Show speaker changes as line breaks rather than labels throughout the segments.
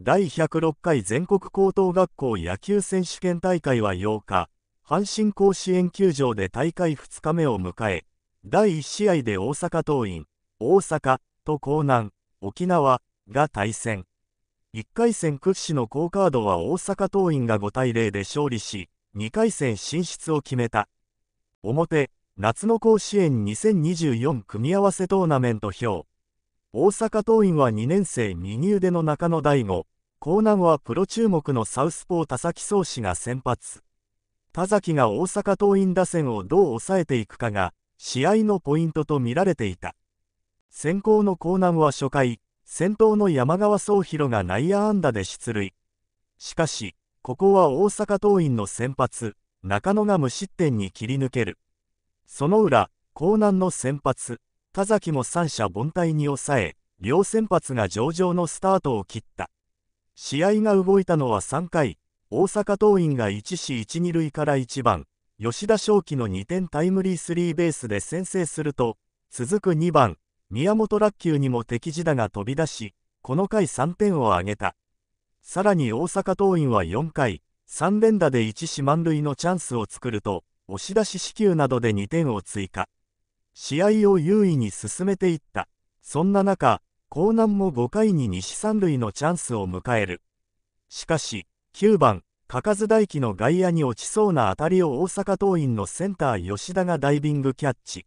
第106回全国高等学校野球選手権大会は8日、阪神甲子園球場で大会2日目を迎え、第1試合で大阪桐蔭、大阪と江南、沖縄が対戦。1回戦屈指の好カードは大阪桐蔭が5対0で勝利し、2回戦進出を決めた。表、夏の甲子園2024組み合わせトーナメント表。大阪桐蔭は2年生右腕の中野大吾、江南はプロ注目のサウスポー田崎総志が先発。田崎が大阪桐蔭打線をどう抑えていくかが、試合のポイントと見られていた。先行の江南は初回、先頭の山川総弘が内野安打で出塁。しかし、ここは大阪桐蔭の先発、中野が無失点に切り抜ける。その裏、江南の先発、田崎も三者凡退に抑え、両先発が上々のスタートを切った。試合が動いたのは3回、大阪桐蔭が1死1、2塁から1番、吉田正輝の2点タイムリースリーベースで先制すると、続く2番、宮本楽球にも敵地だが飛び出し、この回3点を挙げた。さらに大阪桐蔭は4回、3連打で1死満塁のチャンスを作ると、押し出し支給などで2点を追加。試合を優位に進めていった。そんな中、江南も5回に西三塁のチャンスを迎える。しかし、9番、嘉数大輝の外野に落ちそうな当たりを大阪桐蔭のセンター吉田がダイビングキャッチ。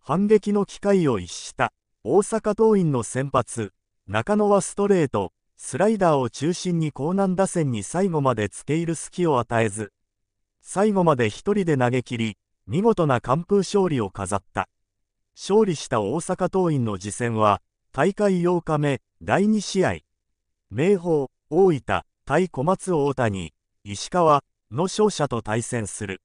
反撃の機会を逸した大阪桐蔭の先発、中野はストレート、スライダーを中心に興南打線に最後までつけ入る隙を与えず、最後まで1人で投げ切り、見事な完封勝利を飾った。勝利した大阪桐蔭の次戦は、大会8日目、第2試合、明豊、大分、対小松大谷、石川の勝者と対戦する。